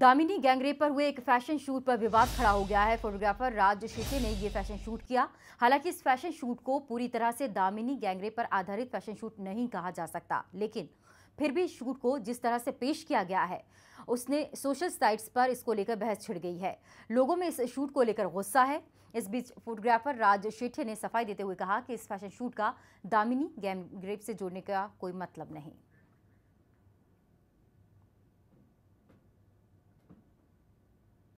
Damini gangrape पर हुए एक फैशन शूट पर विवाद खड़ा हो गया है फोटोग्राफर राज शेटे ने यह फैशन शूट किया हालांकि इस फैशन शूट को पूरी तरह से दामिनी गैंगरेप पर आधारित फैशन शूट नहीं कहा जा सकता लेकिन फिर भी शूट को जिस तरह से पेश किया गया है उसने सोशल साइट्स पर इसको लेकर बहस छिड़ गई है लोगों में इस शूट को लेकर गुस्सा है इस बीच फोटोग्राफर राज शेठे ने सफाई देते हुए कहा कि इस फैशन शूट का दामिनी गैंगरेप से जोड़ने का कोई मतलब नहीं